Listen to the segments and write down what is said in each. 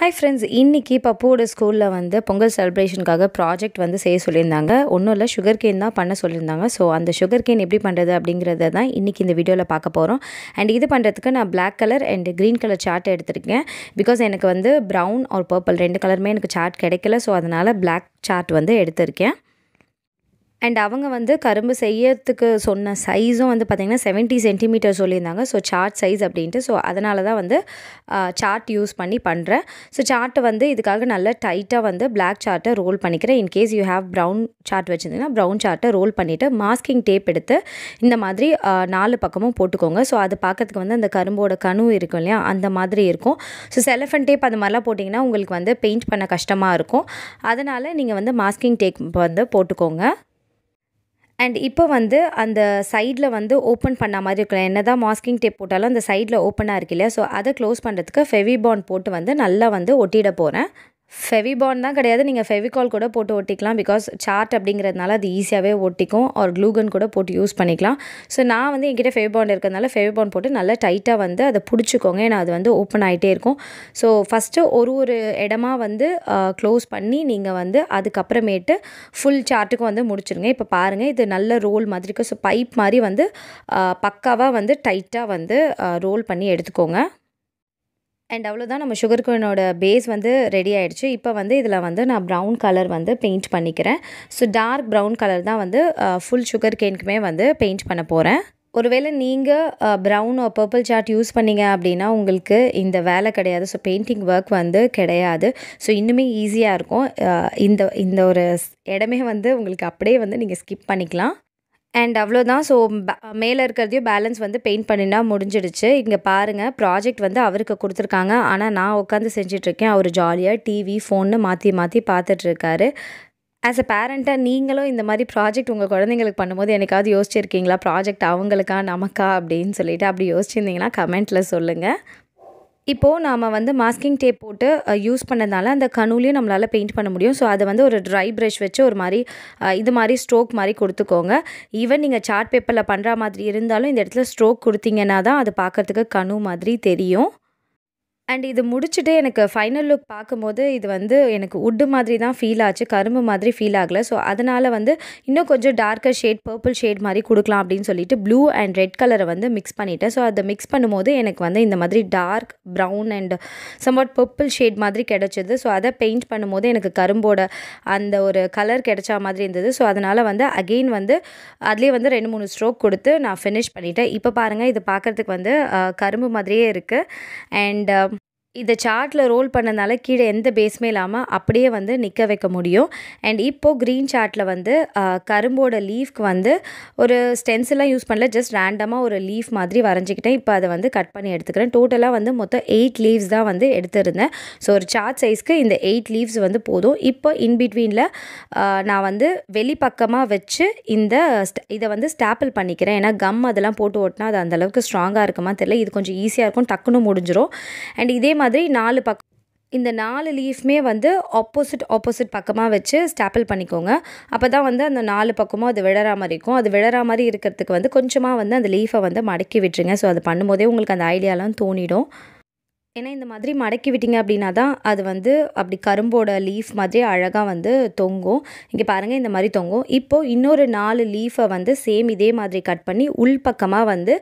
hi friends இன்றைக்கி பப்புவோட ஸ்கூலில் வந்து பொங்கல் செலிப்ரேஷனுக்காக ப்ராஜெக்ட் வந்து செய்ய சொல்லியிருந்தாங்க ஒன்றும் இல்லை சுகர் கேன் தான் பண்ண சொல்லியிருந்தாங்க ஸோ அந்த சுகர் கேன் எப்படி பண்ணுறது அப்படிங்கிறத தான் இன்றைக்கி இந்த வீடியோவில் பார்க்க போகிறோம் அண்ட் இது பண்ணுறதுக்கு நான் black colour and green colour chart எடுத்திருக்கேன் பிகாஸ் எனக்கு வந்து ப்ரௌன் ஒரு பர்பிள் ரெண்டு கலருமே எனக்கு சார்ட் கிடைக்கல ஸோ அதனால் பிளாக் சார்ட் வந்து எடுத்திருக்கேன் அண்ட் அவங்க வந்து கரும்பு செய்யறதுக்கு சொன்ன சைஸும் வந்து பார்த்திங்கன்னா செவன்ட்டி சென்டிமீட்டர் சொல்லியிருந்தாங்க ஸோ சார்ட் சைஸ் அப்படின்ட்டு ஸோ அதனால தான் வந்து சார்ட் யூஸ் பண்ணி பண்ணுறேன் ஸோ சார்ட்டை வந்து இதுக்காக நல்லா டைட்டாக வந்து பிளாக் சார்ட்டை ரோல் பண்ணிக்கிறேன் in case you have brown chart வச்சுருந்தீங்கன்னா ப்ரௌன் சார்ட்டை ரோல் பண்ணிவிட்டு மாஸ்கிங் டேப் எடுத்து இந்த மாதிரி நாலு பக்கமும் போட்டுக்கோங்க ஸோ அது பார்க்கறதுக்கு வந்து அந்த கரும்போட கணு இருக்கும் இல்லையா அந்த மாதிரி இருக்கும் ஸோ செலஃபன் டேப் அது மாதிரிலாம் போட்டிங்கன்னா உங்களுக்கு வந்து பெயிண்ட் பண்ண கஷ்டமாக இருக்கும் அதனால் நீங்கள் வந்து மாஸ்கிங் டேப் வந்து போட்டுக்கோங்க அண்ட் இப்போ வந்து அந்த சைடில் வந்து ஓப்பன் பண்ண மாதிரி இருக்கலாம் என்ன தான் மாஸ்கிங் டேப் போட்டாலும் அந்த சைடில் ஓப்பனாக இருக்கு இல்லையா ஸோ அதை க்ளோஸ் பண்ணுறதுக்கு ஃபெவிபான் போட்டு வந்து நல்லா வந்து ஒட்டிட போகிறேன் ஃபெவிபாண்ட் தான் கிடையாது நீங்கள் ஃபெவிகால் கூட போட்டு ஒட்டிக்கலாம் பிகாஸ் சார்ட் அப்படிங்கிறதுனால அது ஈஸியாகவே ஒட்டிக்கும் ஒரு க்ளூகன் கூட போட்டு யூஸ் பண்ணிக்கலாம் ஸோ நான் வந்து என்கிட்ட ஃபெவிபாண்ட் இருக்கிறதுனால ஃபெவிபாண்ட் போட்டு நல்லா டைட்டாக வந்து அதை பிடிச்சிக்கோங்க ஏன்னா அது வந்து ஓப்பன் ஆகிட்டே இருக்கும் ஸோ ஃபஸ்ட்டு ஒரு ஒரு இடமா வந்து க்ளோஸ் பண்ணி நீங்கள் வந்து அதுக்கப்புறமேட்டு ஃபுல் சார்ட்டுக்கும் வந்து முடிச்சுருங்க இப்போ பாருங்கள் இது நல்ல ரோல் மாதிரி இருக்குது ஸோ பைப் மாதிரி வந்து பக்காவாக வந்து டைட்டாக வந்து ரோல் பண்ணி எடுத்துக்கோங்க அண்ட் அவ்வளோதான் நம்ம சுகர் கோயினோட பேஸ் வந்து ரெடி ஆகிடுச்சு இப்போ வந்து இதில் வந்து நான் ப்ரௌன் கலர் வந்து பெயிண்ட் பண்ணிக்கிறேன் ஸோ டார்க் ப்ரௌன் கலர் தான் வந்து ஃபுல் சுகர் கேனுக்குமே வந்து பெயிண்ட் பண்ண போகிறேன் ஒருவேளை நீங்கள் ப்ரௌன் பர்பிள் சார்ட் யூஸ் பண்ணிங்க அப்படின்னா உங்களுக்கு இந்த வேலை கிடையாது ஸோ பெயிண்டிங் ஒர்க் வந்து கிடையாது ஸோ இன்னுமே ஈஸியாக இருக்கும் இந்த இந்த ஒரு இடமே வந்து உங்களுக்கு அப்படியே வந்து நீங்கள் ஸ்கிப் பண்ணிக்கலாம் அண்ட் அவ்வளோதான் ஸோ மேலே இருக்கிறதையும் பேலன்ஸ் வந்து பெயிண்ட் பண்ணினா முடிஞ்சிடுச்சு இங்கே பாருங்கள் ப்ராஜெக்ட் வந்து அவருக்கு கொடுத்துருக்காங்க ஆனால் நான் உட்காந்து செஞ்சிட்ருக்கேன் அவர் ஜாலியாக டிவி ஃபோன்னு மாற்றி மாற்றி பார்த்துட்ருக்காரு ஆஸ் அ பேரண்ட்டாக நீங்களும் இந்த மாதிரி ப்ராஜெக்ட் உங்கள் குழந்தைங்களுக்கு பண்ணும்போது எனக்காவது யோசிச்சிருக்கீங்களா ப்ராஜெக்ட் அவங்களுக்கா நமக்கா அப்படின்னு சொல்லிட்டு அப்படி யோசிச்சிருந்தீங்கன்னா கமெண்ட்டில் சொல்லுங்கள் இப்போது நாம் வந்து மாஸ்கிங் டேப் போட்டு யூஸ் பண்ணதுனால அந்த கணுலையும் நம்மளால் பெயிண்ட் பண்ண முடியும் ஸோ அதை வந்து ஒரு ட்ரை ப்ரஷ் வச்சு ஒரு மாதிரி இது மாதிரி ஸ்ட்ரோக் மாதிரி கொடுத்துக்கோங்க ஈவன் நீங்கள் சார்ட் பேப்பரில் பண்ணுற மாதிரி இருந்தாலும் இந்த இடத்துல ஸ்ட்ரோக் கொடுத்தீங்கன்னா தான் அது பார்க்குறதுக்கு கணு மாதிரி தெரியும் அண்ட் இது முடிச்சுட்டு எனக்கு ஃபைனல் லுக் பார்க்கும்போது இது வந்து எனக்கு உட்டு மாதிரி தான் ஃபீல் ஆச்சு கரும்பு மாதிரி ஃபீல் ஆகலை ஸோ அதனால் வந்து இன்னும் கொஞ்சம் டார்க்கர் ஷேட் பர்பிள் ஷேட் மாதிரி கொடுக்கலாம் அப்படின்னு சொல்லிட்டு ப்ளூ அண்ட் ரெட் கலரை வந்து மிக்ஸ் பண்ணிவிட்டேன் ஸோ அதை மிக்ஸ் பண்ணும்போது எனக்கு வந்து இந்த மாதிரி dark brown and somewhat purple shade மாதிரி கிடச்சிது ஸோ அதை பெயிண்ட் பண்ணும்போது எனக்கு கரும்போட அந்த ஒரு கலர் கிடச்ச மாதிரி இருந்தது ஸோ அதனால் வந்து அகெயின் வந்து அதுலேயே வந்து ரெண்டு மூணு ஸ்ட்ரோக் கொடுத்து நான் ஃபினிஷ் பண்ணிவிட்டேன் இப்போ பாருங்கள் இது பார்க்குறதுக்கு வந்து கரும்பு மாதிரியே இருக்குது அண்ட் இந்த சார்ட்டில் ரோல் பண்ணனால கீழே எந்த பேஸுமே இல்லாமல் அப்படியே வந்து நிற்க வைக்க முடியும் அண்ட் இப்போது க்ரீன் சார்ட்டில் வந்து கரும்போட லீஃப்க்கு வந்து ஒரு ஸ்டென்சிலாம் யூஸ் பண்ணல ஜஸ்ட் ரேண்டமாக ஒரு லீஃப் மாதிரி வரைஞ்சிக்கிட்டேன் இப்போ அதை வந்து கட் பண்ணி எடுத்துக்கிறேன் டோட்டலாக வந்து மொத்தம் எயிட் லீவ்ஸ் தான் வந்து எடுத்திருந்தேன் ஸோ ஒரு சார்ட் சைஸ்க்கு இந்த எயிட் லீவ்ஸ் வந்து போதும் இப்போ இன்பிட்வீனில் நான் வந்து வெளிப்பக்கமாக வச்சு இந்த இதை வந்து ஸ்டாப்பிள் பண்ணிக்கிறேன் ஏன்னா கம் அதெல்லாம் போட்டு ஓட்டினா அது அந்தளவுக்கு ஸ்ட்ராங்காக இருக்குமா தெரியல இது கொஞ்சம் ஈஸியாக இருக்கும் டக்குன்னு முடிஞ்சிடும் அண்ட் இதே மாதிரி மாதிரி நாலு பக்கம் இந்த நாலு லீஃப்மே வந்து ஆப்போசிட் ஆப்போசிட் பக்கமாக வச்சு ஸ்டாப்பிள் பண்ணிக்கோங்க அப்போ தான் வந்து அந்த நாலு பக்கமும் அது விழற மாதிரி இருக்கும் அது விழற மாதிரி இருக்கிறதுக்கு வந்து கொஞ்சமாக வந்து அந்த லீஃபை வந்து மடக்கி விட்டுருங்க ஸோ அது பண்ணும்போதே உங்களுக்கு அந்த ஐடியாலாம் தோணிடும் ஏன்னா இந்த மாதிரி மடக்கி விட்டிங்க அப்படின்னா தான் அது வந்து அப்படி கரும்போட லீஃப் மாதிரி அழகாக வந்து தொங்கும் இங்கே பாருங்கள் இந்த மாதிரி தொங்கும் இப்போது இன்னொரு நாலு லீஃபை வந்து சேம் இதே மாதிரி கட் பண்ணி உள் பக்கமாக வந்து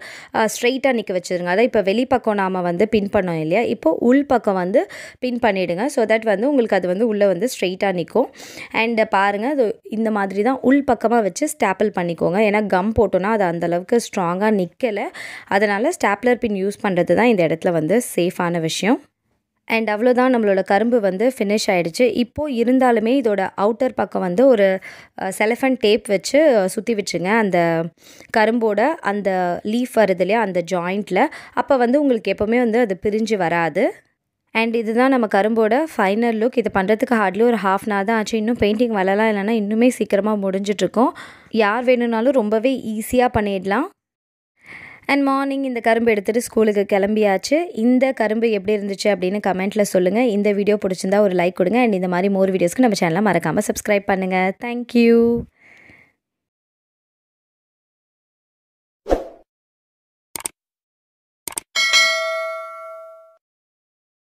ஸ்ட்ரைட்டாக நிற்க வச்சுருங்க அதான் இப்போ வெளிப்பக்கம் நாம் வந்து பின் பண்ணோம் இல்லையா இப்போது உள் பக்கம் வந்து பின் பண்ணிவிடுங்க ஸோ தட் வந்து உங்களுக்கு அது வந்து உள்ளே வந்து ஸ்ட்ரைட்டாக நிற்கும் அண்ட் பாருங்கள் அது இந்த மாதிரி தான் உள் பக்கமாக வச்சு ஸ்டாப்பிள் பண்ணிக்கோங்க ஏன்னா கம் போட்டோன்னா அது அந்தளவுக்கு ஸ்ட்ராங்காக நிற்கலை அதனால் ஸ்டாப்லர் பின் யூஸ் பண்ணுறது தான் இந்த இடத்துல வந்து சேஃபான விஷயம் அண்ட் அவ்வளோதான் நம்மளோட கரும்பு வந்து ஃபினிஷ் ஆகிடுச்சு இப்போது இருந்தாலுமே இதோட அவுட்டர் பக்கம் வந்து ஒரு செலஃபன் டேப் வச்சு சுற்றி வச்சுங்க அந்த கரும்போட அந்த லீஃப் வருது இல்லையா அந்த ஜாயிண்ட்டில் அப்போ வந்து உங்களுக்கு எப்போவுமே வந்து அது பிரிஞ்சு வராது அண்ட் இதுதான் நம்ம கரும்போட ஃபைனல் லுக் இது பண்ணுறதுக்கு ஹார்ட்லி ஒரு ஹாஃப் அன் ஹவர் தான் ஆச்சு இன்னும் பெயிண்டிங் வரலாம் இல்லைனா இன்னுமே சீக்கிரமாக முடிஞ்சிட்ருக்கோம் யார் வேணும்னாலும் ரொம்பவே ஈஸியாக பண்ணிடலாம் அண்ட் மார்னிங் இந்த கரும்பு எடுத்துகிட்டு ஸ்கூலுக்கு கிளம்பியாச்சு இந்த கரும்பு எப்படி இருந்துச்சு அப்படின்னு கமெண்ட்டில் சொல்லுங்கள் இந்த வீடியோ பிடிச்சிருந்தா ஒரு லைக் கொடுங்க அண்ட் இந்த மாதிரி மோர் வீடியோஸ்க்கு நம்ம சேனலை மறக்காமல் சப்ஸ்கிரைப் பண்ணுங்கள் தேங்க்யூ